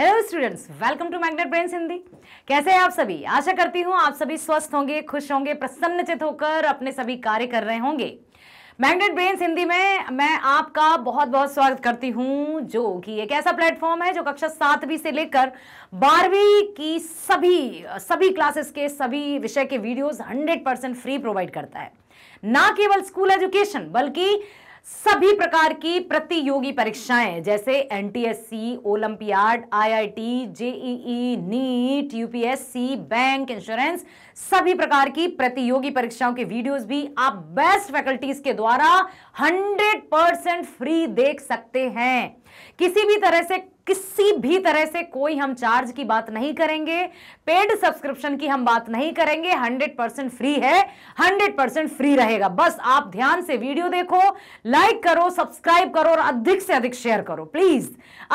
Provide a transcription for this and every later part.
Hello students welcome to Magnet Brain Hindi कैसे हैं आप सभी आशा करती हूं आप सभी स्वस्थ होंगे खुश होंगे प्रसन्नचित होकर अपने सभी कार्य कर रहे होंगे मैग्नेट ब्रेन हिंदी में मैं आपका बहुत बहुत स्वागत करती हूँ जो कि एक ऐसा प्लेटफॉर्म है जो कक्षा सातवीं से लेकर बारहवीं की सभी सभी क्लासेस के सभी विषय के videos hundred percent free provide करता है ना केवल स्कूल एजुकेशन बल्कि सभी प्रकार की प्रतियोगी परीक्षाएं जैसे NTSC, olympiad IIT, JEE NEET UPSC bank insurance सभी प्रकार की प्रतियोगी परीक्षाओं के वीडियोस भी आप बेस्ट फैकल्टीज के द्वारा 100 परसेंट फ्री देख सकते हैं किसी भी तरह से किसी भी तरह से कोई हम चार्ज की बात नहीं करेंगे पेड सब्सक्रिप्शन की हम बात नहीं करेंगे 100 परसेंट फ्री है 100 परसेंट फ्री रहेगा बस आप ध्यान से वीडियो देखो लाइक करो सब्सक्राइब करो और अधिक से अधिक शेयर करो प्लीज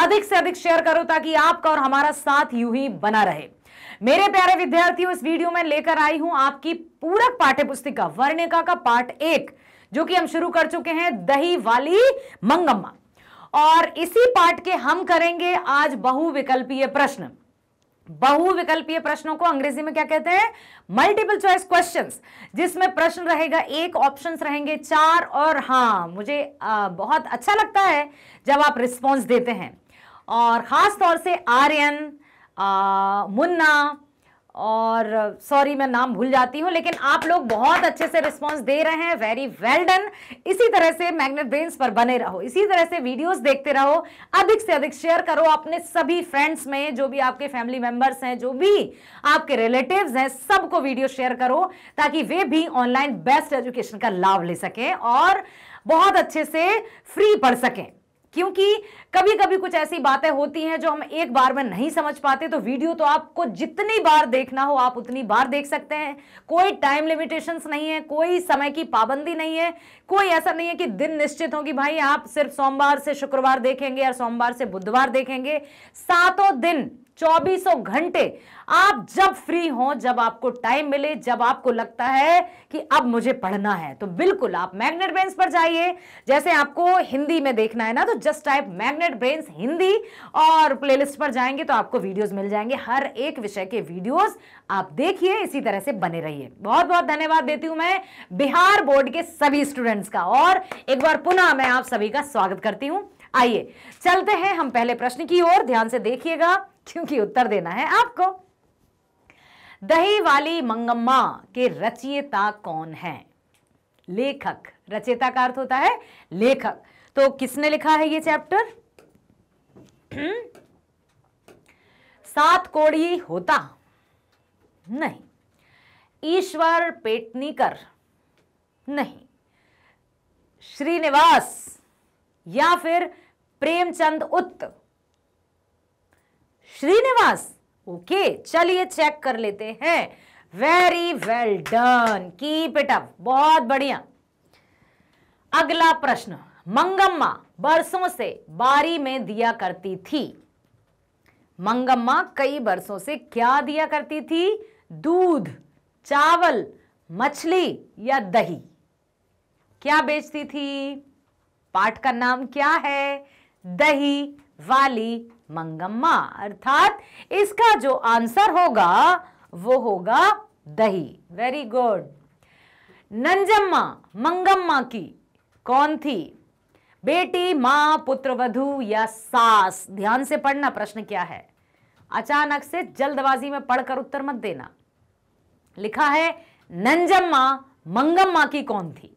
अधिक से अधिक शेयर करो ताकि आपका और हमारा साथ यूं ही बना रहे मेरे प्यारे विद्यार्थियों इस वीडियो में लेकर आई हूं आपकी पूरक पाठ्य पुस्तिका वर्णिका का पार्ट एक जो कि हम शुरू कर चुके हैं दही वाली मंगम्मा और इसी पार्ट के हम करेंगे आज बहुविकल्पीय प्रश्न बहुविकल्पीय प्रश्नों को अंग्रेजी में क्या कहते हैं मल्टीपल चॉइस क्वेश्चंस जिसमें प्रश्न रहेगा एक ऑप्शंस रहेंगे चार और हाँ मुझे आ, बहुत अच्छा लगता है जब आप रिस्पॉन्स देते हैं और ख़ास तौर से आर्यन आ, मुन्ना और सॉरी मैं नाम भूल जाती हूँ लेकिन आप लोग बहुत अच्छे से रिस्पांस दे रहे हैं वेरी वेल डन इसी तरह से मैग्नेट ब्रेन्स पर बने रहो इसी तरह से वीडियोस देखते रहो अधिक से अधिक शेयर करो अपने सभी फ्रेंड्स में जो भी आपके फैमिली मेंबर्स हैं जो भी आपके रिलेटिव्स हैं सबको वीडियो शेयर करो ताकि वे भी ऑनलाइन बेस्ट एजुकेशन का लाभ ले सकें और बहुत अच्छे से फ्री पढ़ सकें क्योंकि कभी कभी कुछ ऐसी बातें होती हैं जो हम एक बार में नहीं समझ पाते तो वीडियो तो आपको जितनी बार देखना हो आप उतनी बार देख सकते हैं कोई टाइम लिमिटेशंस नहीं है कोई समय की पाबंदी नहीं है कोई ऐसा नहीं है कि दिन निश्चित हो कि भाई आप सिर्फ सोमवार से शुक्रवार देखेंगे या सोमवार से बुधवार देखेंगे सातों दिन चौबीसों घंटे आप जब फ्री हो जब आपको टाइम मिले जब आपको लगता है कि अब मुझे पढ़ना है तो बिल्कुल आप मैग्नेट ब्रेन्स पर जाइए जैसे आपको हिंदी में देखना है ना तो just type Magnet Brains Hindi और प्लेलिस्ट पर जाएंगे तो आपको वीडियोस मिल जाएंगे हर एक विषय के वीडियोस आप देखिए इसी तरह से बने रहिए बहुत बहुत धन्यवाद देती हूं मैं बिहार बोर्ड के सभी स्टूडेंट्स का और एक बार पुनः मैं आप सभी का स्वागत करती हूं आइए चलते हैं हम पहले प्रश्न की ओर ध्यान से देखिएगा क्योंकि उत्तर देना है आपको दही वाली मंगम्मा के रचयिता कौन है लेखक रचयिता का अर्थ होता है लेखक तो किसने लिखा है ये चैप्टर हम्म? सात कोड़ी होता नहीं ईश्वर पेटनीकर नहीं श्रीनिवास या फिर प्रेमचंद उत्त श्रीनिवास ओके चलिए चेक कर लेते हैं very well done keep it up बहुत बढ़िया अगला प्रश्न मंगम्मा बरसों से बारी में दिया करती थी मंगम्मा कई बरसों से क्या दिया करती थी दूध चावल मछली या दही क्या बेचती थी पाठ का नाम क्या है दही वाली मंगम्मा अर्थात इसका जो आंसर होगा वो होगा दही वेरी गुड नंजम्मा मंगम्मा की कौन थी बेटी मां पुत्र वधु या सास ध्यान से पढ़ना प्रश्न क्या है अचानक से जल्दबाजी में पढ़कर उत्तर मत देना लिखा है नंजम्मा मंगम्मा की कौन थी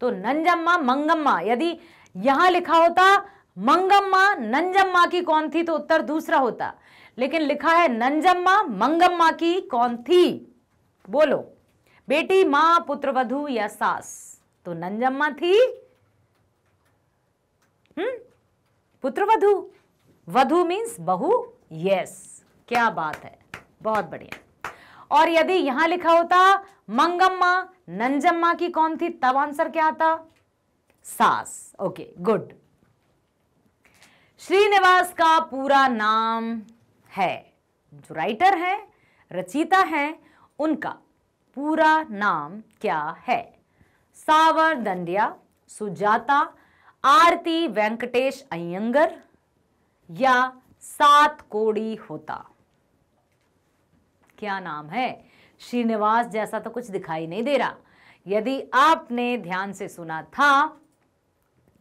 तो नंजम्मा मंगम्मा यदि यहां लिखा होता मंगम्मा नंजम्मा की कौन थी तो उत्तर दूसरा होता लेकिन लिखा है नंजम्मा मंगम्मा की कौन थी बोलो बेटी पुत्र पुत्रवधु या सास तो नंजम्मा थी हम्म पुत्रवधु वधु मीन्स बहु यस क्या बात है बहुत बढ़िया और यदि यहां लिखा होता मंगम्मा नंजम्मा की कौन थी तब आंसर क्या आता सास ओके गुड श्रीनिवास का पूरा नाम है जो राइटर हैं रचिता हैं उनका पूरा नाम क्या है सावर दंडिया सुजाता आरती वेंकटेश अयंगर या सात कोड़ी होता क्या नाम है श्रीनिवास जैसा तो कुछ दिखाई नहीं दे रहा यदि आपने ध्यान से सुना था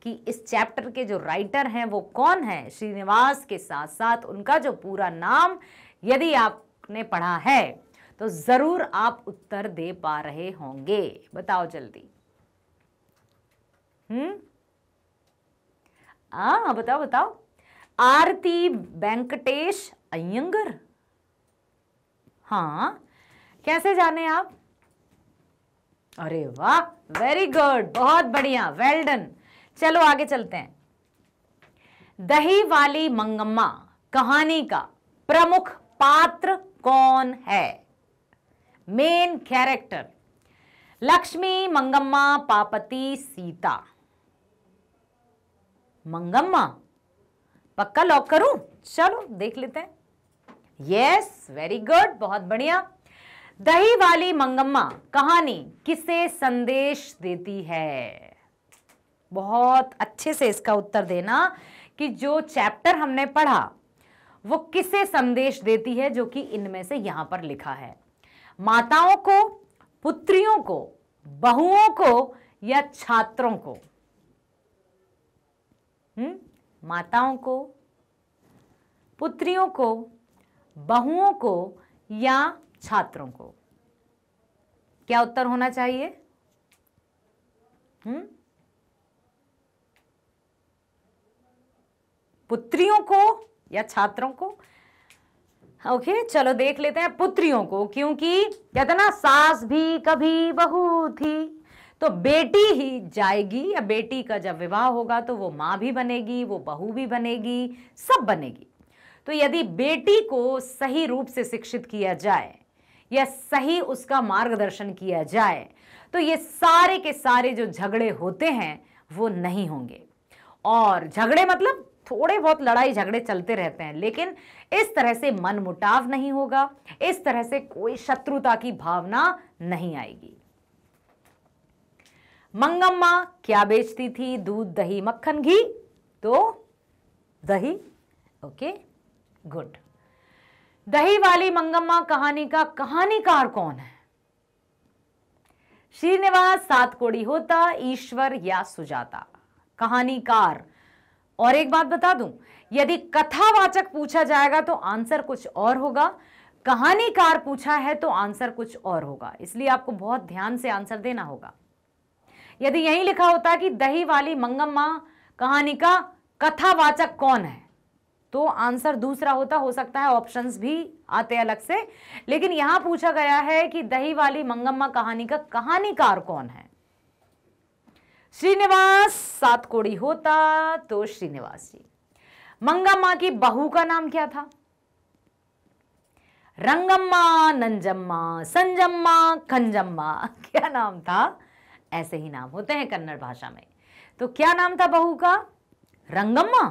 कि इस चैप्टर के जो राइटर हैं वो कौन है श्रीनिवास के साथ साथ उनका जो पूरा नाम यदि आपने पढ़ा है तो ज़रूर आप उत्तर दे पा रहे होंगे बताओ जल्दी हम्म हाँ, बताओ बताओ आरती वेंकटेश अयंगर हाँ कैसे जाने आप अरे वाह वेरी गुड बहुत बढ़िया वेल well डन चलो आगे चलते हैं दही वाली मंगम्मा कहानी का प्रमुख पात्र कौन है मेन कैरेक्टर लक्ष्मी मंगम्मा पापति सीता मंगम्मा पक्का लॉक करूं चलो देख लेते हैं यस वेरी गुड बहुत बढ़िया दही वाली मंगम्मा कहानी किसे संदेश देती है बहुत अच्छे से इसका उत्तर देना कि जो चैप्टर हमने पढ़ा वो किसे संदेश देती है जो कि इनमें से यहां पर लिखा है माताओं को पुत्रियों को बहुओं को या छात्रों को हुँ? हम्म? माताओं को पुत्रियों को बहुओं को या छात्रों को क्या उत्तर होना चाहिए हुँ? हम्म? पुत्रियों को या छात्रों को ओके okay, चलो देख लेते हैं पुत्रियों को क्योंकि कहते ना सास भी कभी बहू थी तो बेटी ही जाएगी या बेटी का जब विवाह होगा तो वो माँ भी बनेगी वो बहू भी बनेगी सब बनेगी तो यदि बेटी को सही रूप से शिक्षित किया जाए या सही उसका मार्गदर्शन किया जाए तो ये सारे के सारे जो झगड़े होते हैं वो नहीं होंगे और झगड़े मतलब थोड़े बहुत लड़ाई झगड़े चलते रहते हैं लेकिन इस तरह से मन मुटाव नहीं होगा इस तरह से कोई शत्रुता की भावना नहीं आएगी मंगम्मा क्या बेचती थी दूध दही मक्खन घी तो दही ओके गुड दही वाली मंगम्मा कहानी का कहानीकार कौन है श्रीनिवास सात कोड़ी होता ईश्वर या सुजाता कहानीकार और एक बात बता दूं यदि कथावाचक पूछा जाएगा तो आंसर कुछ और होगा कहानीकार पूछा है तो आंसर कुछ और होगा इसलिए आपको बहुत ध्यान से आंसर देना होगा यदि यही लिखा होता कि दही वाली मंगम्मा कहानी का कथावाचक कौन है तो आंसर दूसरा होता हो सकता है ऑप्शंस भी आते अलग से लेकिन यहां पूछा गया है कि दही वाली मंगम्मा कहानी का कहानीकार कौन है श्रीनिवास सात कोड़ी होता तो श्रीनिवास जी मंगम्मा की बहू का नाम क्या था रंगम्मा नंजम्मा संजम्मा खंजम्मा क्या नाम था ऐसे ही नाम होते हैं कन्नड़ भाषा में तो क्या नाम था बहू का रंगम्मा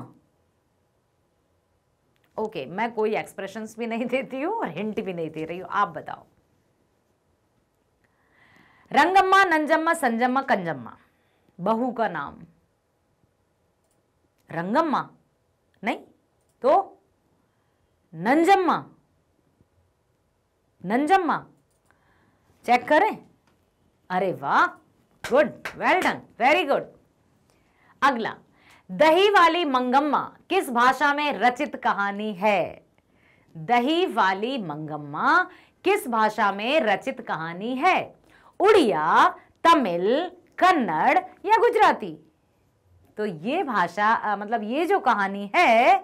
ओके okay, मैं कोई एक्सप्रेशंस भी नहीं देती हूं और हिंट भी नहीं दे रही हूं आप बताओ रंगम्मा नंजम्मा संजम्मा कंजम्मा बहू का नाम रंगम्मा नहीं तो नंजम्मा नंजम्मा चेक करें अरे वाह good well done very good अगला दही वाली मंगम्मा किस भाषा में रचित कहानी है दही वाली मंगम्मा किस भाषा में रचित कहानी है उड़िया तमिल कन्नड़ या गुजराती तो ये भाषा मतलब ये जो कहानी है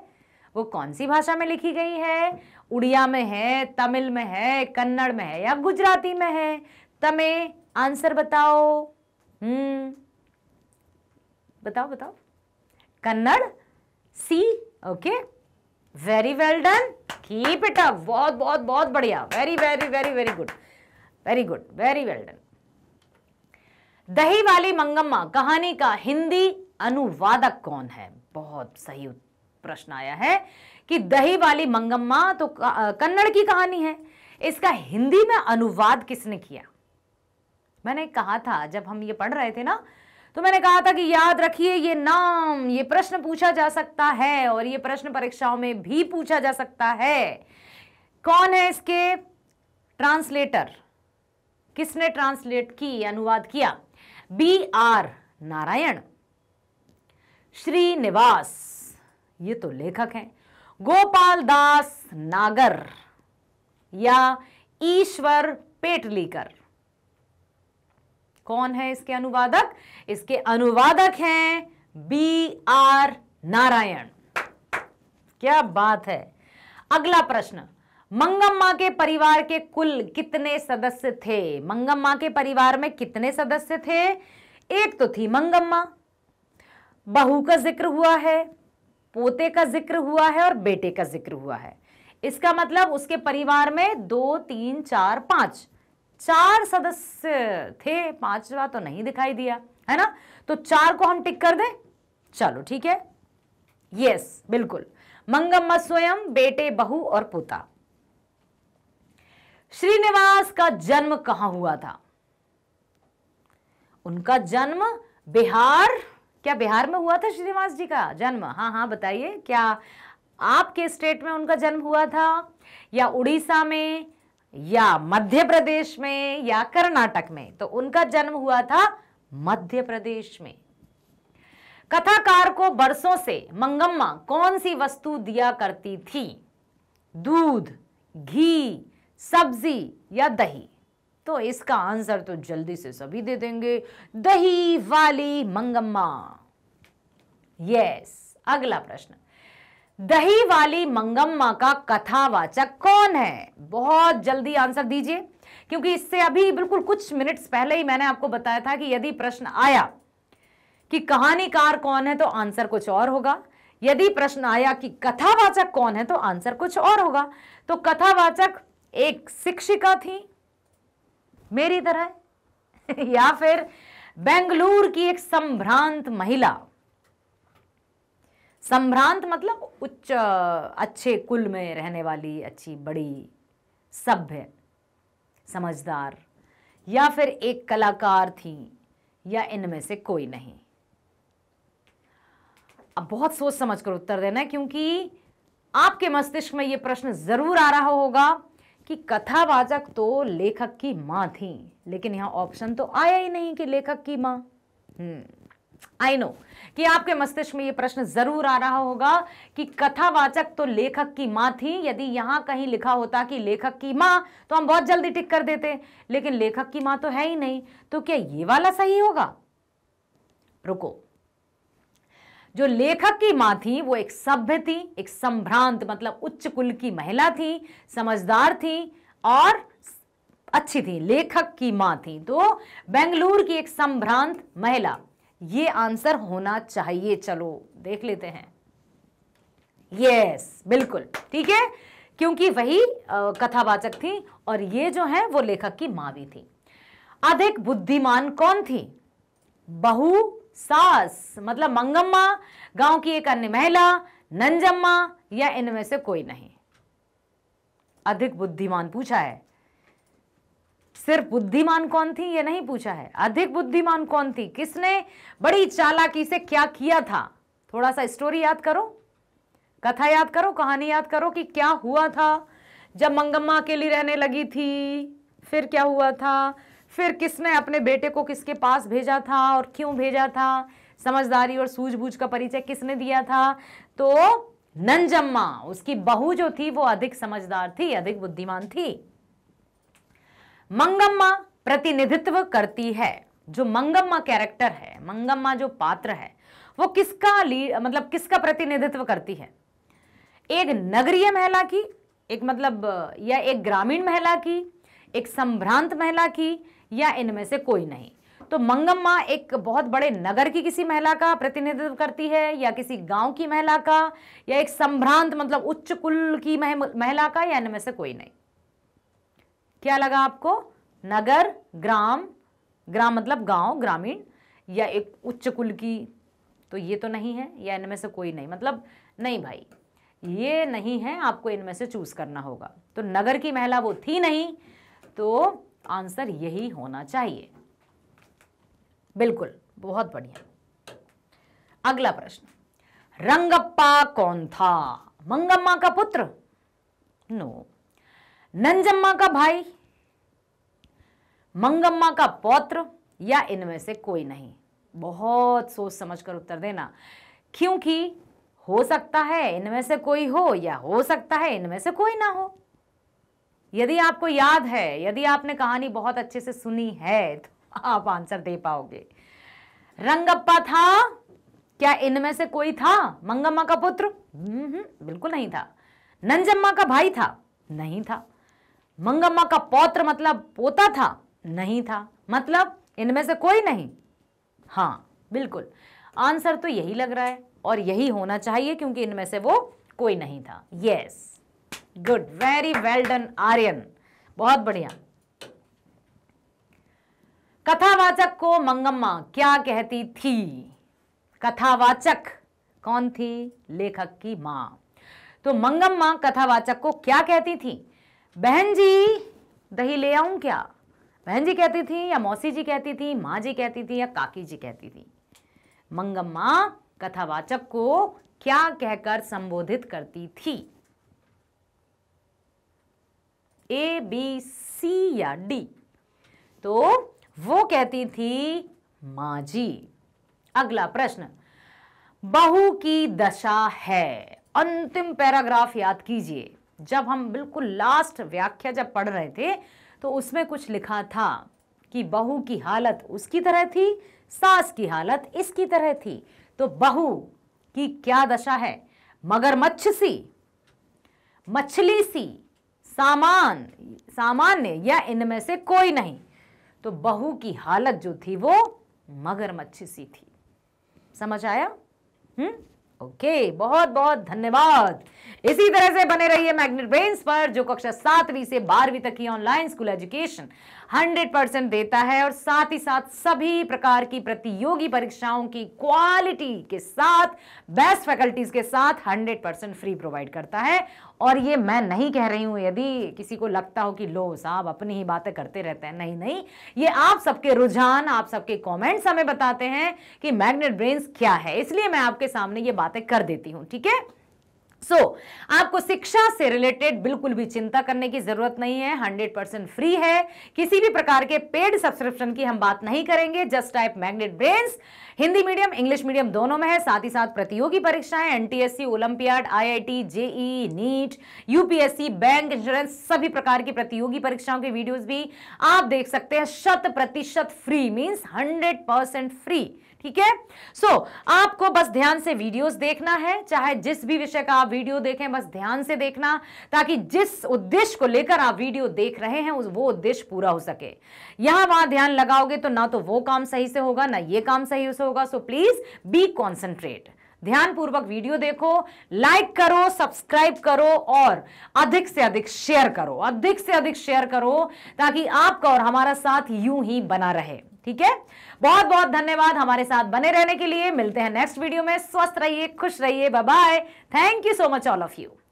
वो कौन सी भाषा में लिखी गई है उड़िया में है तमिल में है कन्नड़ में है या गुजराती में है तमे आंसर बताओ हम्म बताओ बताओ कन्नड़ सी okay very well done keep it up बहुत बहुत बहुत बढ़िया very very very very good very good very well done दही वाली मंगम्मा कहानी का हिंदी अनुवादक कौन है बहुत सही प्रश्न आया है कि दही वाली मंगम्मा तो कन्नड़ की कहानी है इसका हिंदी में अनुवाद किसने किया मैंने कहा था जब हम ये पढ़ रहे थे ना तो मैंने कहा था कि याद रखिए ये नाम ये प्रश्न पूछा जा सकता है और ये प्रश्न परीक्षाओं में भी पूछा जा सकता है कौन है इसके ट्रांसलेटर किसने ट्रांसलेट की अनुवाद किया बी आर नारायण श्रीनिवास ये तो लेखक हैं गोपाल दास नागर या ईश्वर पेटलीकर कौन है इसके अनुवादक इसके अनुवादक हैं बी आर नारायण क्या बात है अगला प्रश्न मंगम्मा के परिवार के कुल कितने सदस्य थे मंगम्मा के परिवार में कितने सदस्य थे एक तो थी मंगम्मा बहू का जिक्र हुआ है पोते का जिक्र हुआ है और बेटे का जिक्र हुआ है इसका मतलब उसके परिवार में दो तीन चार पांच चार सदस्य थे पांचवा तो नहीं दिखाई दिया है ना तो चार को हम टिक कर दें चलो ठीक है यस बिल्कुल मंगम्मा स्वयं बेटे बहू और पोता श्रीनिवास का जन्म कहां हुआ था उनका जन्म बिहार क्या बिहार में हुआ था श्रीनिवास जी का जन्म हाँ हाँ बताइए क्या आपके स्टेट में उनका जन्म हुआ था या उड़ीसा में या मध्य प्रदेश में या कर्नाटक में तो उनका जन्म हुआ था मध्य प्रदेश में कथाकार को बरसों से मंगम्मा कौन सी वस्तु दिया करती थी दूध घी सब्जी या दही तो इसका आंसर तो जल्दी से सभी दे देंगे दही वाली मंगम्मा यस अगला प्रश्न दही वाली मंगम्मा का कथावाचक कौन है बहुत जल्दी आंसर दीजिए क्योंकि इससे अभी बिल्कुल कुछ मिनट्स पहले ही मैंने आपको बताया था कि यदि प्रश्न आया कि कहानीकार कौन है तो आंसर कुछ और होगा यदि प्रश्न आया कि कथावाचक कौन है तो आंसर कुछ और होगा तो कथावाचक एक शिक्षिका थी मेरी तरह या फिर बेंगलुरु की एक संभ्रांत महिला संभ्रांत मतलब उच्च अच्छे कुल में रहने वाली अच्छी बड़ी सभ्य समझदार या फिर एक कलाकार थी या इनमें से कोई नहीं अब बहुत सोच समझ कर उत्तर देना क्योंकि आपके मस्तिष्क में यह प्रश्न जरूर आ रहा होगा कि कथावाचक तो लेखक की माँ थी लेकिन यहाँ ऑप्शन तो आया ही नहीं कि लेखक की माँ आई हम्म, नो कि आपके मस्तिष्क में यह प्रश्न जरूर आ रहा होगा कि कथावाचक तो लेखक की माँ थी यदि यहां कहीं लिखा होता कि लेखक की माँ तो हम बहुत जल्दी टिक कर देते लेकिन लेखक की माँ तो है ही नहीं तो क्या ये वाला सही होगा रुको जो लेखक की माँ थी वो एक सभ्य थी एक संभ्रांत मतलब उच्च कुल की महिला थी समझदार थी और अच्छी थी लेखक की माँ थी तो बेंगलुरु की एक संभ्रांत महिला ये आंसर होना चाहिए चलो देख लेते हैं यस बिल्कुल ठीक है क्योंकि वही कथावाचक थी और ये जो है वो लेखक की माँ भी थी अधिक बुद्धिमान कौन थी बहु सास मतलब मंगम्मा गांव की एक अन्य महिला नंजम्मा या इनमें से कोई नहीं अधिक बुद्धिमान पूछा है सिर्फ बुद्धिमान कौन थी ये नहीं पूछा है अधिक बुद्धिमान कौन थी किसने बड़ी चालाकी से क्या किया था थोड़ा सा स्टोरी याद करो कथा याद करो कहानी याद करो कि क्या हुआ था जब मंगम्मा अकेली रहने लगी थी फिर क्या हुआ था फिर किसने अपने बेटे को किसके पास भेजा था और क्यों भेजा था समझदारी और सूझबूझ का परिचय किसने दिया था तो नंजम्मा उसकी बहू जो थी वो अधिक समझदार थी अधिक बुद्धिमान थी मंगम्मा प्रतिनिधित्व करती है जो मंगम्मा कैरेक्टर है मंगम्मा जो पात्र है वो किसका मतलब किसका प्रतिनिधित्व करती है एक नगरीय महिला की एक मतलब या एक ग्रामीण महिला की एक संभ्रांत महिला की या इनमें से कोई नहीं तो मंगम्मा एक बहुत बड़े नगर की किसी महिला का प्रतिनिधित्व करती है या किसी गांव की महिला का या एक संभ्रांत मतलब उच्च कुल की मह, महिला का या इनमें से कोई नहीं क्या लगा आपको नगर ग्राम ग्राम मतलब गांव ग्रामीण या एक उच्च कुल की तो ये तो नहीं है या इनमें से कोई नहीं मतलब नहीं भाई ये नहीं है आपको इनमें से चूज़ करना होगा तो नगर की महिला वो थी नहीं तो आंसर यही होना चाहिए बिल्कुल बहुत बढ़िया अगला प्रश्न रंगप्पा कौन था मंगम्मा का पुत्र नो नंजम्मा का भाई मंगम्मा का पौत्र या इनमें से कोई नहीं बहुत सोच समझ कर उत्तर देना क्योंकि हो सकता है इनमें से कोई हो या हो सकता है इनमें से कोई ना हो यदि आपको याद है यदि आपने कहानी बहुत अच्छे से सुनी है तो आप आंसर दे पाओगे रंगप्पा था क्या इनमें से कोई था मंगम्मा का पुत्र बिल्कुल नहीं था नंजम्मा का भाई था नहीं था मंगम्मा का पौत्र मतलब पोता था नहीं था मतलब इनमें से कोई नहीं हाँ बिल्कुल आंसर तो यही लग रहा है और यही होना चाहिए क्योंकि इनमें से वो कोई नहीं था yes yes. Good very well done Aryan बहुत बढ़िया कथावाचक को मंगम्मा क्या कहती थी कथावाचक कौन थी लेखक की मां तो मंगम्मा कथावाचक को क्या कहती थी बहन जी दही ले आऊं क्या बहन जी कहती थी या मौसी जी कहती थी माँ जी कहती थी या काकी जी कहती थी मंगम्मा कथावाचक को क्या कहकर संबोधित करती थी ए बी सी या डी तो वो कहती थी माँ जी अगला प्रश्न बहु की दशा है अंतिम पैराग्राफ याद कीजिए जब हम बिल्कुल लास्ट व्याख्या जब पढ़ रहे थे तो उसमें कुछ लिखा था कि बहु की हालत उसकी तरह थी सास की हालत इसकी तरह थी तो बहु की क्या दशा है मगर मच्छ सी मछली सी सामान सामान्य या इनमें से कोई नहीं तो बहू की हालत जो थी वो मगरमच्छ सी थी समझ आया हम्म ओके बहुत बहुत धन्यवाद इसी तरह से बने रहिए मैग्नेट ब्रेन्स पर जो कक्षा सातवीं से बारहवीं तक की online school education hundred percent देता है और साथ ही साथ सभी प्रकार की प्रतियोगी परीक्षाओं की क्वालिटी के साथ बेस्ट फैकल्टीज के साथ हंड्रेड परसेंट फ्री प्रोवाइड करता है और ये मैं नहीं कह रही हूँ यदि किसी को लगता हो कि लो साहब अपनी ही बातें करते रहते हैं नहीं नहीं ये आप सबके रुझान आप सबके कमेंट्स हमें बताते हैं कि मैग्नेट ब्रेन्स क्या है इसलिए मैं आपके सामने ये बातें कर देती हूँ ठीक है सो so, आपको शिक्षा से रिलेटेड बिल्कुल भी चिंता करने की जरूरत नहीं है 100 परसेंट फ्री है किसी भी प्रकार के पेड सब्सक्रिप्शन की हम बात नहीं करेंगे just type Magnet Brains Hindi medium English medium दोनों में है साथ ही साथ प्रतियोगी परीक्षाएं NTSC olympiad IIT JEE NEET UPSC bank insurance सभी प्रकार की प्रतियोगी परीक्षाओं के वीडियोज भी आप देख सकते हैं शत प्रतिशत free means hundred percent free ठीक है सो आपको बस ध्यान से वीडियोस देखना है चाहे जिस भी विषय का आप वीडियो देखें बस ध्यान से देखना ताकि जिस उद्देश्य को लेकर आप वीडियो देख रहे हैं वो उद्देश्य पूरा हो सके यहां वहां ध्यान लगाओगे तो ना तो वो काम सही से होगा ना ये काम सही से होगा सो प्लीज बी कॉन्सेंट्रेट ध्यानपूर्वक वीडियो देखो लाइक करो सब्सक्राइब करो और अधिक से अधिक शेयर करो अधिक से अधिक शेयर करो ताकि आपका और हमारा साथ यूं ही बना रहे ठीक है बहुत बहुत धन्यवाद हमारे साथ बने रहने के लिए मिलते हैं नेक्स्ट वीडियो में स्वस्थ रहिए खुश रहिए bye thank you so much all of you